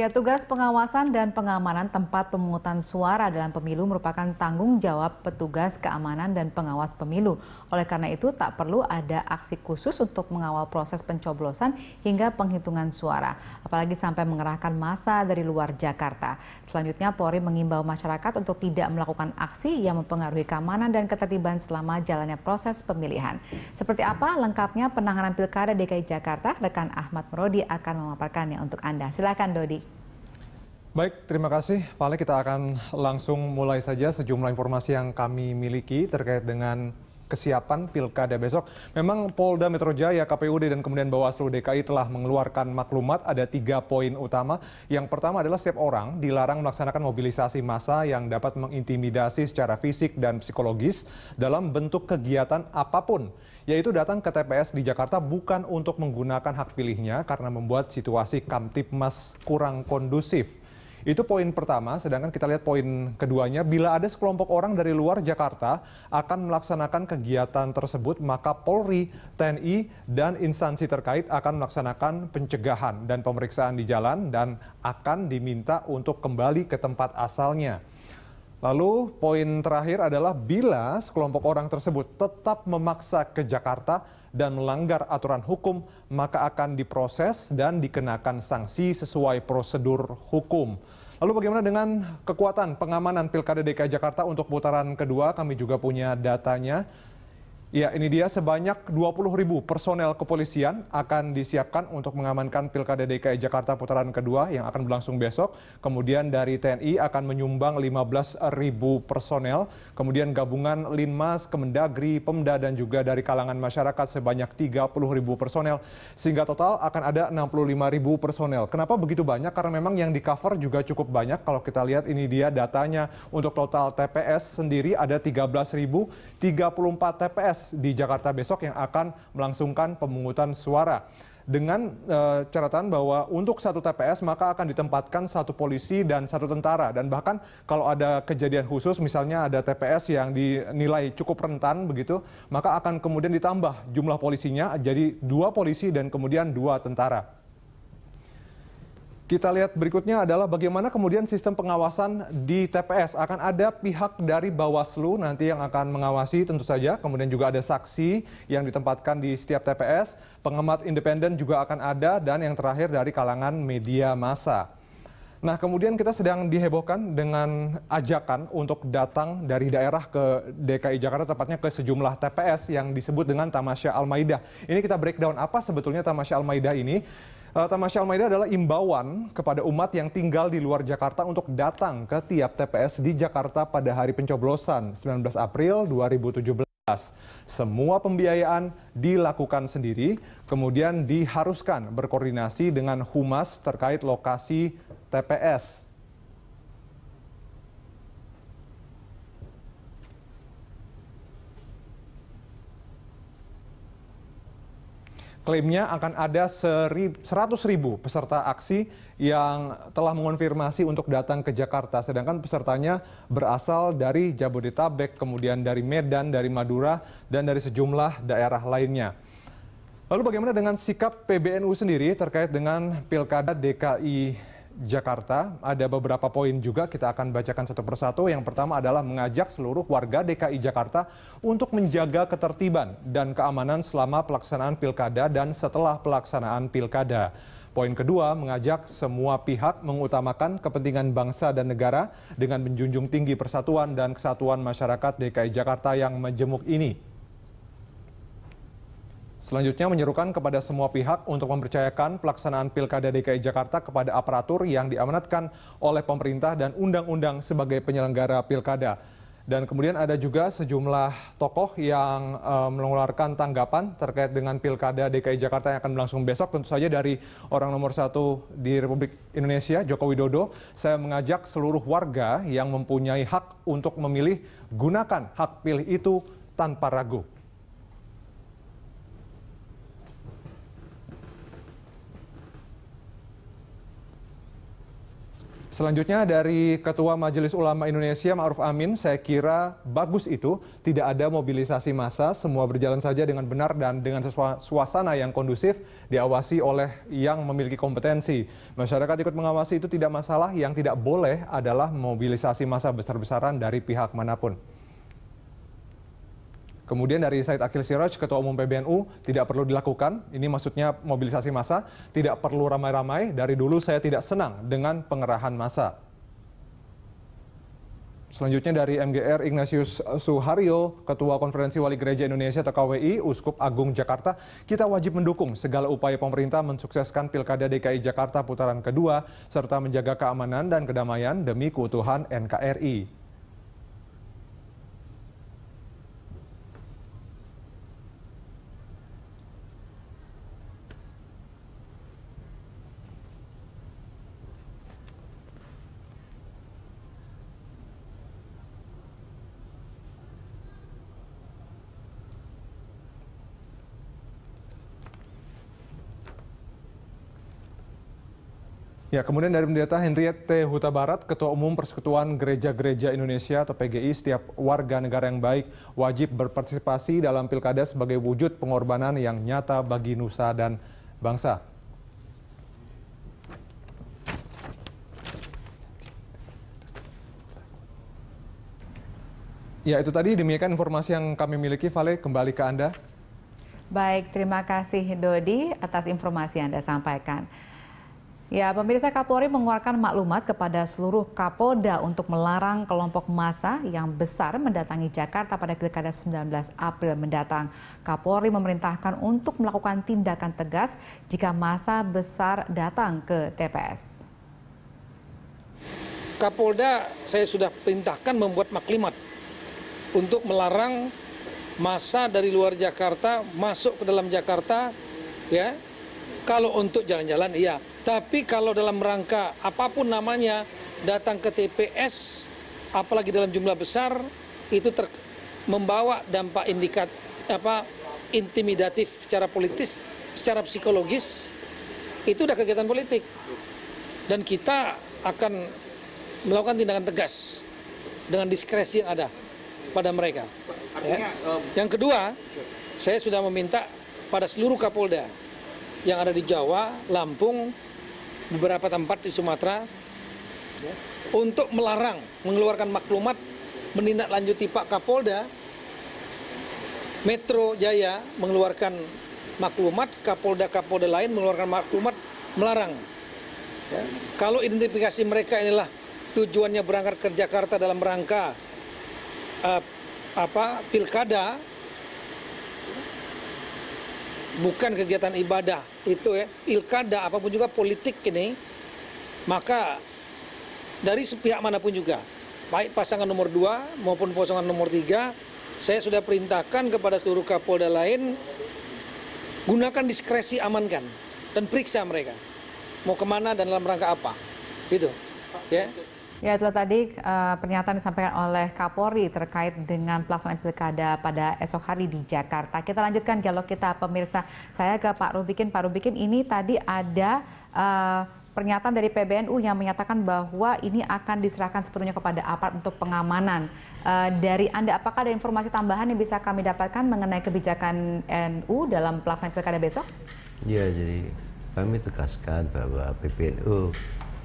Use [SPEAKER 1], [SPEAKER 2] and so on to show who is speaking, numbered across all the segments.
[SPEAKER 1] Ya, tugas pengawasan dan pengamanan tempat pemungutan suara dalam pemilu merupakan tanggung jawab petugas keamanan dan pengawas pemilu. Oleh karena itu, tak perlu ada aksi khusus untuk mengawal proses pencoblosan hingga penghitungan suara, apalagi sampai mengerahkan massa dari luar Jakarta. Selanjutnya, Polri mengimbau masyarakat untuk tidak melakukan aksi yang mempengaruhi keamanan dan ketertiban selama jalannya proses pemilihan. Seperti apa lengkapnya penanganan pilkada DKI Jakarta? Rekan Ahmad Merodi akan memaparkannya untuk Anda. Silakan Dodi.
[SPEAKER 2] Baik, terima kasih. Vale, kita akan langsung mulai saja sejumlah informasi yang kami miliki terkait dengan kesiapan pilkada besok. Memang Polda Metro Jaya, KPUD, dan kemudian Bawaslu DKI telah mengeluarkan maklumat ada tiga poin utama. Yang pertama adalah setiap orang dilarang melaksanakan mobilisasi massa yang dapat mengintimidasi secara fisik dan psikologis dalam bentuk kegiatan apapun, yaitu datang ke TPS di Jakarta bukan untuk menggunakan hak pilihnya karena membuat situasi Kamtipmas kurang kondusif. Itu poin pertama, sedangkan kita lihat poin keduanya, bila ada sekelompok orang dari luar Jakarta akan melaksanakan kegiatan tersebut, maka Polri, TNI, dan instansi terkait akan melaksanakan pencegahan dan pemeriksaan di jalan dan akan diminta untuk kembali ke tempat asalnya. Lalu poin terakhir adalah bila sekelompok orang tersebut tetap memaksa ke Jakarta, dan melanggar aturan hukum, maka akan diproses dan dikenakan sanksi sesuai prosedur hukum. Lalu bagaimana dengan kekuatan pengamanan Pilkada DKI Jakarta untuk putaran kedua? Kami juga punya datanya. Ya, ini dia sebanyak 20 ribu personel kepolisian akan disiapkan untuk mengamankan Pilkada DKI Jakarta putaran kedua yang akan berlangsung besok. Kemudian dari TNI akan menyumbang 15 ribu personel. Kemudian gabungan Linmas, Kemendagri, Pemda, dan juga dari kalangan masyarakat sebanyak 30 ribu personel. Sehingga total akan ada 65 ribu personel. Kenapa begitu banyak? Karena memang yang di cover juga cukup banyak. Kalau kita lihat ini dia datanya untuk total TPS sendiri ada 13 ribu, 34 TPS di Jakarta besok yang akan melangsungkan pemungutan suara dengan e, catatan bahwa untuk satu TPS maka akan ditempatkan satu polisi dan satu tentara dan bahkan kalau ada kejadian khusus misalnya ada TPS yang dinilai cukup rentan begitu maka akan kemudian ditambah jumlah polisinya jadi dua polisi dan kemudian dua tentara. Kita lihat berikutnya adalah bagaimana kemudian sistem pengawasan di TPS. Akan ada pihak dari Bawaslu nanti yang akan mengawasi tentu saja. Kemudian juga ada saksi yang ditempatkan di setiap TPS. Pengamat independen juga akan ada dan yang terakhir dari kalangan media massa. Nah, kemudian kita sedang dihebohkan dengan ajakan untuk datang dari daerah ke DKI Jakarta, tepatnya ke sejumlah TPS yang disebut dengan Tamasya Al-Maidah. Ini kita breakdown apa sebetulnya Tamasya Al-Maidah ini. Eh, Tamasya Al-Maidah adalah imbauan kepada umat yang tinggal di luar Jakarta untuk datang ke tiap TPS di Jakarta pada hari pencoblosan 19 April 2017. Semua pembiayaan dilakukan sendiri, kemudian diharuskan berkoordinasi dengan humas terkait lokasi TPS klaimnya akan ada 100 ribu peserta aksi yang telah mengonfirmasi untuk datang ke Jakarta. Sedangkan pesertanya berasal dari Jabodetabek, kemudian dari Medan, dari Madura, dan dari sejumlah daerah lainnya. Lalu bagaimana dengan sikap PBNU sendiri terkait dengan Pilkada DKI Jakarta. Ada beberapa poin juga kita akan bacakan satu persatu. Yang pertama adalah mengajak seluruh warga DKI Jakarta untuk menjaga ketertiban dan keamanan selama pelaksanaan pilkada dan setelah pelaksanaan pilkada. Poin kedua, mengajak semua pihak mengutamakan kepentingan bangsa dan negara dengan menjunjung tinggi persatuan dan kesatuan masyarakat DKI Jakarta yang menjemuk ini. Selanjutnya menyerukan kepada semua pihak untuk mempercayakan pelaksanaan Pilkada DKI Jakarta kepada aparatur yang diamanatkan oleh pemerintah dan undang-undang sebagai penyelenggara Pilkada. Dan kemudian ada juga sejumlah tokoh yang e, mengeluarkan tanggapan terkait dengan Pilkada DKI Jakarta yang akan berlangsung besok. Tentu saja dari orang nomor satu di Republik Indonesia, Joko Widodo, saya mengajak seluruh warga yang mempunyai hak untuk memilih, gunakan hak pilih itu tanpa ragu. Selanjutnya dari Ketua Majelis Ulama Indonesia Ma'ruf Amin, saya kira bagus itu tidak ada mobilisasi massa, semua berjalan saja dengan benar dan dengan suasana yang kondusif diawasi oleh yang memiliki kompetensi. Masyarakat ikut mengawasi itu tidak masalah, yang tidak boleh adalah mobilisasi massa besar-besaran dari pihak manapun. Kemudian dari Said Akhil Siraj, Ketua Umum PBNU, tidak perlu dilakukan. Ini maksudnya mobilisasi massa, tidak perlu ramai-ramai. Dari dulu saya tidak senang dengan pengerahan massa. Selanjutnya dari MGR Ignatius Suharyo, Ketua Konferensi Wali Gereja Indonesia atau KWI, Uskup Agung Jakarta, kita wajib mendukung segala upaya pemerintah mensukseskan Pilkada DKI Jakarta putaran kedua, serta menjaga keamanan dan kedamaian demi keutuhan NKRI. Ya, kemudian dari pendeta Henriette Huta Barat, Ketua Umum Persekutuan Gereja-Gereja Indonesia atau PGI, setiap warga negara yang baik wajib berpartisipasi dalam pilkada sebagai wujud pengorbanan yang nyata bagi nusa dan bangsa. Ya, itu tadi demikian informasi yang kami miliki. Vale, kembali ke Anda.
[SPEAKER 1] Baik, terima kasih Dodi atas informasi yang Anda sampaikan. Ya, pemirsa Kapolri mengeluarkan maklumat kepada seluruh Kapolda untuk melarang kelompok massa yang besar mendatangi Jakarta pada Pilkada 19 April mendatang. Kapolri memerintahkan untuk melakukan tindakan tegas jika massa besar datang ke TPS.
[SPEAKER 3] Kapolda saya sudah perintahkan membuat maklumat untuk melarang massa dari luar Jakarta masuk ke dalam Jakarta ya. Kalau untuk jalan-jalan iya, tapi kalau dalam rangka apapun namanya datang ke TPS, apalagi dalam jumlah besar, itu ter membawa dampak indikat apa intimidatif secara politis, secara psikologis, itu udah kegiatan politik. Dan kita akan melakukan tindakan tegas dengan diskresi yang ada pada mereka. Artinya, ya. Yang kedua, saya sudah meminta pada seluruh Kapolda yang ada di Jawa, Lampung, beberapa tempat di Sumatera untuk melarang mengeluarkan maklumat menindaklanjuti Pak Kapolda Metro Jaya mengeluarkan maklumat Kapolda-Kapolda lain mengeluarkan maklumat melarang ya. kalau identifikasi mereka inilah tujuannya berangkat ke Jakarta dalam rangka uh, apa pilkada bukan kegiatan ibadah itu ya ilkada apapun juga politik ini maka dari sepihak manapun juga baik pasangan nomor dua maupun pasangan nomor tiga, saya sudah perintahkan kepada seluruh kapolda lain gunakan diskresi amankan dan periksa mereka mau kemana dan dalam rangka apa gitu ya
[SPEAKER 1] Ya itulah tadi uh, pernyataan disampaikan oleh Kapolri terkait dengan pelaksanaan pilkada pada esok hari di Jakarta. Kita lanjutkan dialog kita pemirsa. Saya ke Pak Rubikin. Pak Rubikin ini tadi ada uh, pernyataan dari PBNU yang menyatakan bahwa ini akan diserahkan sepenuhnya kepada aparat untuk pengamanan. Uh, dari Anda apakah ada informasi tambahan yang bisa kami dapatkan mengenai kebijakan NU dalam pelaksanaan pilkada besok?
[SPEAKER 4] Ya jadi kami tegaskan bahwa PBNU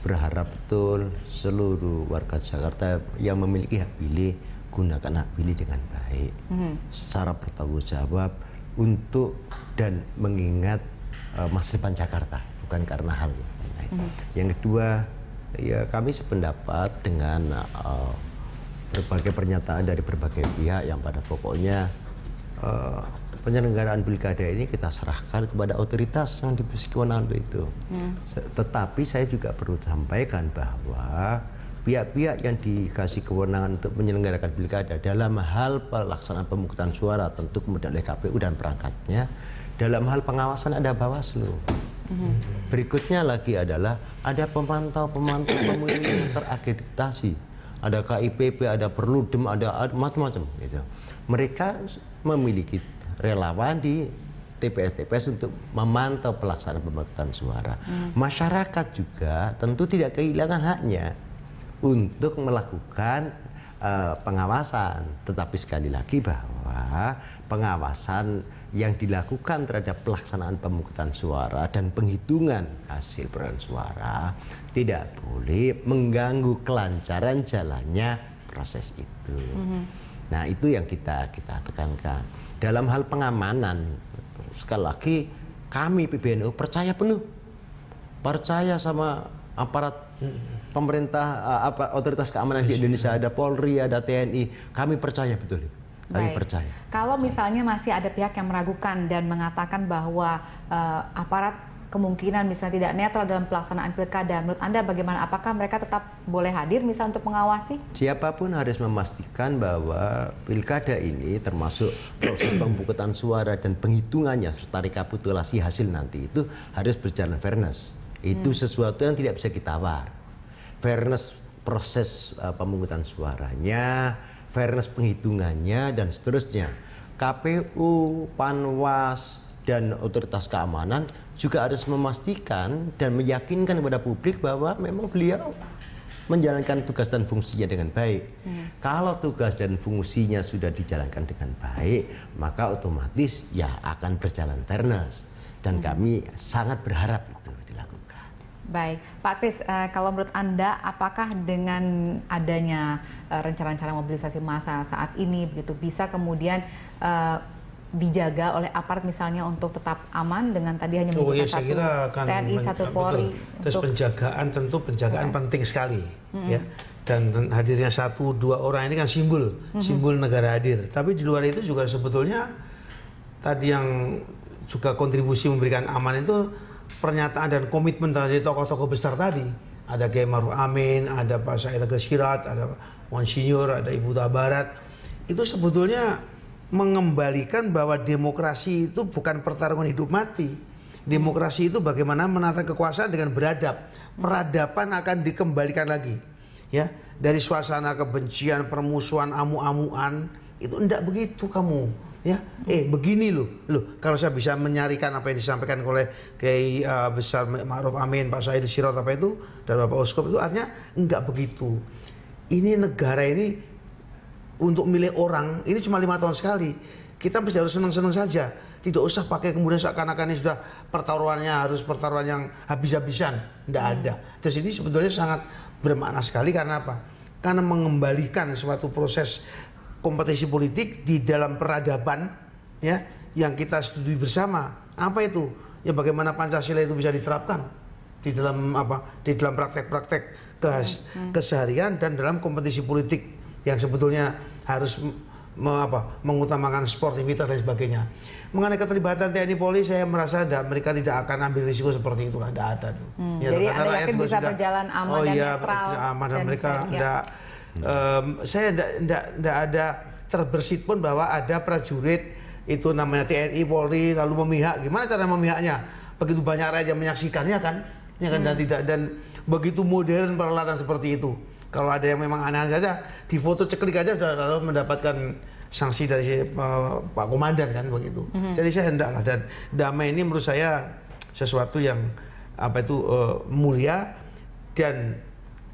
[SPEAKER 4] berharap betul seluruh warga Jakarta yang memiliki hak pilih gunakan hak pilih dengan baik hmm. secara bertanggung jawab untuk dan mengingat uh, masa depan Jakarta bukan karena hal yang lain. Hmm. Yang kedua ya kami sependapat dengan uh, berbagai pernyataan dari berbagai pihak yang pada pokoknya uh, penyelenggaraan pilkada ini kita serahkan kepada otoritas yang di untuk itu. Hmm. Tetapi saya juga perlu sampaikan bahwa pihak-pihak yang dikasih kewenangan untuk menyelenggarakan pilkada dalam hal pelaksanaan pemungutan suara tentu kemudian oleh KPU dan perangkatnya dalam hal pengawasan ada Bawaslu. Hmm. Berikutnya lagi adalah ada pemantau-pemantau pemilu yang terakreditasi. Ada KIPP, ada Perludem, ada macam-macam gitu. Mereka memiliki relawan di TPS-TPS untuk memantau pelaksanaan pemungutan suara. Hmm. Masyarakat juga tentu tidak kehilangan haknya untuk melakukan uh, pengawasan. Tetapi sekali lagi bahwa pengawasan yang dilakukan terhadap pelaksanaan pemungutan suara dan penghitungan hasil perolehan suara tidak boleh mengganggu kelancaran jalannya proses itu. -hmm. Nah itu yang kita kita tekankan. Dalam hal pengamanan, sekali lagi kami PBNU percaya penuh, percaya sama aparat pemerintah, eh, apa, otoritas keamanan di iya. Indonesia ada Polri, ada TNI. Kami percaya betul itu. Kami percaya.
[SPEAKER 1] Kalau percaya. misalnya masih ada pihak yang meragukan dan mengatakan bahwa uh, aparat kemungkinan misalnya tidak netral dalam pelaksanaan pilkada. Menurut Anda bagaimana? Apakah mereka tetap boleh hadir misalnya untuk mengawasi?
[SPEAKER 4] Siapapun harus memastikan bahwa pilkada ini termasuk proses pembukutan suara dan penghitungannya serta rekapitulasi hasil nanti itu harus berjalan fairness. Itu hmm. sesuatu yang tidak bisa kita ditawar. Fairness proses uh, pemungutan suaranya, fairness penghitungannya dan seterusnya. KPU, Panwas, dan otoritas keamanan juga harus memastikan dan meyakinkan kepada publik bahwa memang beliau menjalankan tugas dan fungsinya dengan baik. Hmm. Kalau tugas dan fungsinya sudah dijalankan dengan baik, maka otomatis ya akan berjalan ternas. Dan hmm. kami sangat berharap itu
[SPEAKER 1] dilakukan. Baik, Pak Kris, eh, kalau menurut Anda, apakah dengan adanya eh, rencana-rencana mobilisasi massa saat ini begitu bisa kemudian eh, dijaga oleh aparat misalnya untuk tetap aman dengan tadi hanya oh, iya, satu kira akan TNI satu Polri terus
[SPEAKER 5] penjagaan tentu penjagaan iya. penting sekali mm -hmm. ya dan hadirnya satu dua orang ini kan simbol mm -hmm. simbol negara hadir tapi di luar itu juga sebetulnya tadi yang juga kontribusi memberikan aman itu pernyataan dan komitmen dari tokoh-tokoh besar tadi ada Kiai Maruf Amin ada Pak Syaikh Agil ada Monsinyur ada Ibu Tabarat itu sebetulnya mengembalikan bahwa demokrasi itu bukan pertarungan hidup mati. Demokrasi itu bagaimana menata kekuasaan dengan beradab. Peradaban akan dikembalikan lagi. Ya, dari suasana kebencian, permusuhan, amu-amuan itu enggak begitu kamu ya eh begini loh loh kalau saya bisa menyarikan apa yang disampaikan oleh Kiai uh, besar Ma'ruf Amin Pak Said Sirot apa itu dan Bapak Uskup itu artinya enggak begitu ini negara ini untuk milih orang ini cuma lima tahun sekali kita mesti harus senang-senang saja tidak usah pakai kemudian seakan-akan ini sudah pertaruhannya harus pertaruhan yang habis-habisan tidak hmm. ada terus ini sebetulnya sangat bermakna sekali karena apa karena mengembalikan suatu proses kompetisi politik di dalam peradaban ya yang kita setujui bersama apa itu ya bagaimana pancasila itu bisa diterapkan di dalam apa di dalam praktek-praktek ke, hmm. hmm. keseharian dan dalam kompetisi politik yang sebetulnya harus me, apa, mengutamakan sportivitas dan sebagainya. Mengenai keterlibatan TNI Polri, saya merasa ada, mereka tidak akan ambil risiko seperti itu, tidak ada. Hmm, ya, jadi anda yakin bisa sudah, berjalan aman oh, dan ya, netral? aman dan, mereka tidak. Ya. Um, saya tidak ada terbersit pun bahwa ada prajurit itu namanya TNI Polri lalu memihak. Gimana cara memihaknya? Begitu banyak rakyat menyaksikannya kan, ya kan hmm. dan tidak dan begitu modern peralatan seperti itu. Kalau ada yang memang aneh-aneh saja, di foto ceklik aja sudah lalu mendapatkan sanksi dari si, uh, Pak Komandan kan begitu. Mm -hmm. Jadi saya hendaklah dan damai ini menurut saya sesuatu yang apa itu uh, mulia dan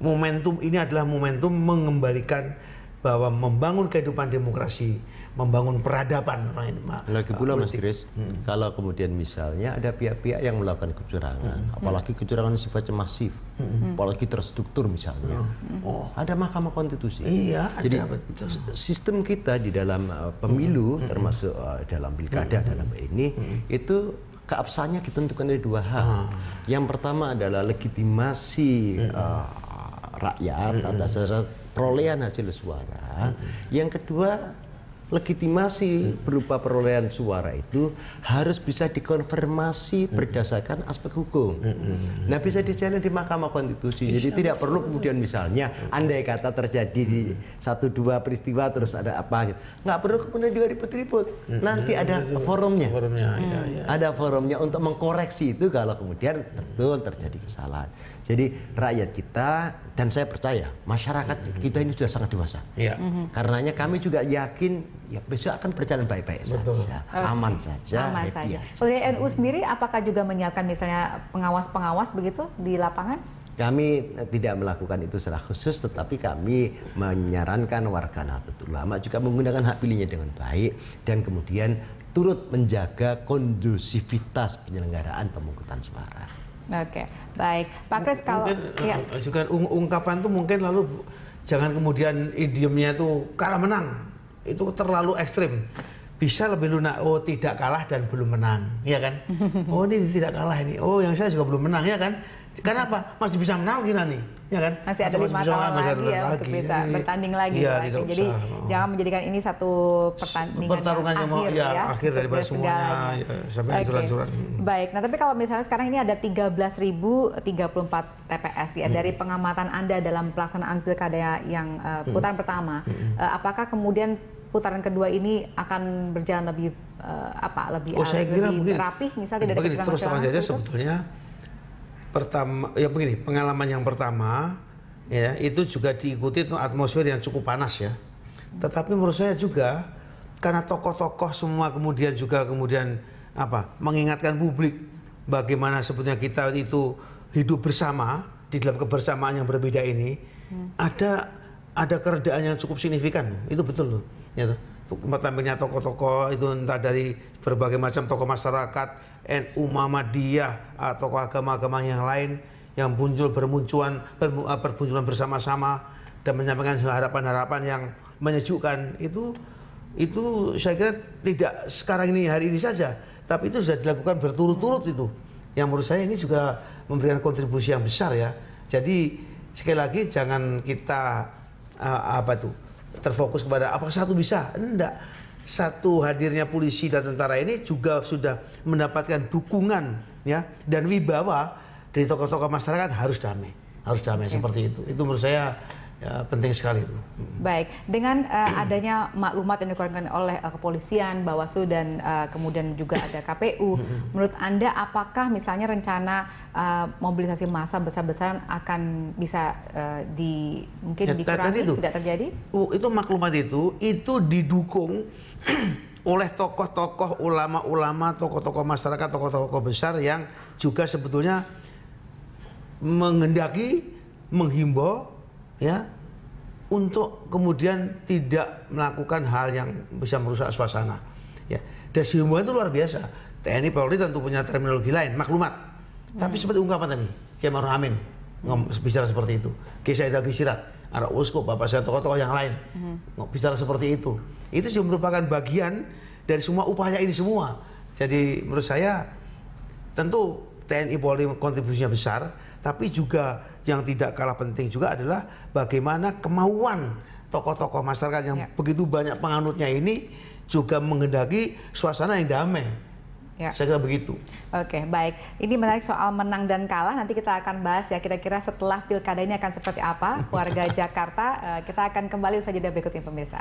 [SPEAKER 5] momentum ini adalah momentum mengembalikan bahwa membangun kehidupan demokrasi, membangun peradaban Lagi pula politik.
[SPEAKER 4] Mas Chris, hmm. kalau kemudian misalnya ada pihak-pihak yang melakukan kecurangan, hmm. apalagi kecurangan sifatnya masif, hmm. apalagi terstruktur misalnya, hmm. oh. ada Mahkamah Konstitusi. Iya, Jadi betul. sistem kita di dalam uh, pemilu, hmm. hmm. termasuk uh, dalam pilkada, hmm. dalam ini, hmm. itu keabsahannya ditentukan dari dua hal. Hmm. Yang pertama adalah legitimasi hmm. uh, rakyat hmm. atas perolehan hasil suara. Yang kedua legitimasi berupa perolehan suara itu harus bisa dikonfirmasi berdasarkan aspek hukum. Nah bisa dijalin di Mahkamah Konstitusi. Jadi tidak perlu kemudian misalnya andai kata terjadi di satu dua peristiwa terus ada apa gitu. nggak perlu kemudian juga ribut-ribut. Hmm. Nanti ada forumnya. Iya, iya. Hmm. Ada forumnya untuk mengkoreksi itu kalau kemudian betul terjadi kesalahan. Jadi rakyat kita dan saya percaya masyarakat kita ini sudah sangat dewasa. Ya. Karenanya kami juga yakin ya besok akan berjalan baik-baik saja, okay. aman saja, aman happy ya. saja.
[SPEAKER 1] saja. NU sendiri, apakah juga menyiapkan misalnya pengawas-pengawas begitu di lapangan?
[SPEAKER 4] Kami eh, tidak melakukan itu secara khusus, tetapi kami menyarankan warga Nahdlatul Ulama juga menggunakan hak pilihnya dengan baik dan kemudian turut menjaga kondusivitas penyelenggaraan pemungutan suara.
[SPEAKER 1] Oke, baik, Pak Kris kalau ya.
[SPEAKER 5] Eh, juga ungkapan itu mungkin lalu jangan kemudian idiomnya itu kalah menang itu terlalu ekstrim bisa lebih lunak. Oh, tidak kalah dan belum menang, ya kan? Oh, ini tidak kalah ini. Oh, yang saya juga belum menang, ya kan? Karena apa?
[SPEAKER 1] Masih bisa menang lagi nih, ya kan? Masih ada ya lima tahun lagi, masih ya, lagi. untuk bisa ini, bertanding lagi. Ya, lagi. Jadi usah. Oh. jangan menjadikan ini satu pertandingan Pertarungan yang, akhir, ya, ya akhir dari semuanya ya,
[SPEAKER 5] sampai okay. hancuran ancuran
[SPEAKER 1] Baik, nah tapi kalau misalnya sekarang ini ada 13.034 TPS ya hmm. dari pengamatan Anda dalam pelaksanaan pilkada yang uh, putaran hmm. pertama, hmm. Uh, apakah kemudian putaran kedua ini akan berjalan lebih uh, apa lebih oh, saya eh, kira lebih begini, rapih misalnya dari begini, terus terang saja
[SPEAKER 5] sebetulnya pertama ya begini pengalaman yang pertama ya itu juga diikuti itu atmosfer yang cukup panas ya tetapi menurut saya juga karena tokoh-tokoh semua kemudian juga kemudian apa mengingatkan publik bagaimana sebetulnya kita itu hidup bersama di dalam kebersamaan yang berbeda ini hmm. ada ada keredaan yang cukup signifikan itu betul loh ya tempat tampilnya tokoh-tokoh itu entah dari berbagai macam tokoh masyarakat NU Muhammadiyah atau ah, agama-agama yang lain yang muncul bermunculan ah, bermunculan bersama-sama dan menyampaikan harapan-harapan yang menyejukkan itu itu saya kira tidak sekarang ini hari ini saja tapi itu sudah dilakukan berturut-turut itu yang menurut saya ini juga memberikan kontribusi yang besar ya jadi sekali lagi jangan kita ah, apa tuh terfokus kepada apa satu bisa? Enggak. Satu hadirnya polisi dan tentara ini juga sudah mendapatkan dukungan ya dan wibawa dari tokoh-tokoh masyarakat harus damai, harus damai ya. seperti itu. Itu menurut saya ya, penting sekali itu.
[SPEAKER 1] Baik, dengan uh, adanya maklumat yang dikeluarkan oleh uh, kepolisian, Bawaslu dan uh, kemudian juga ada KPU, menurut Anda apakah misalnya rencana uh, mobilisasi massa besar-besaran akan bisa uh, di mungkin ya, dikurangi itu. tidak terjadi? Uh, itu maklumat
[SPEAKER 5] itu itu didukung oleh tokoh-tokoh ulama-ulama, tokoh-tokoh masyarakat, tokoh-tokoh besar yang juga sebetulnya menghendaki menghimbau ya untuk kemudian tidak melakukan hal yang bisa merusak suasana. Ya, deshubungan itu luar biasa. TNI Polri tentu punya terminologi lain, maklumat. Hmm. Tapi seperti ungkapan tadi, Kiai Maruf Amin hmm. bicara seperti itu. kisah itu kisirat ada anak uskup, bapak saya tokoh-tokoh yang lain hmm. bicara seperti itu. Itu sih merupakan bagian dari semua upaya ini semua. Jadi menurut saya tentu TNI Polri kontribusinya besar, tapi juga yang tidak kalah penting juga adalah bagaimana kemauan tokoh-tokoh masyarakat yang ya. begitu banyak penganutnya ini juga menghendaki suasana yang damai.
[SPEAKER 1] Ya. Saya kira begitu. Oke, baik. Ini menarik soal menang dan kalah. Nanti kita akan bahas ya kira-kira setelah pilkada ini akan seperti apa warga Jakarta. Eh, kita akan kembali usaha jeda berikut ini pemirsa.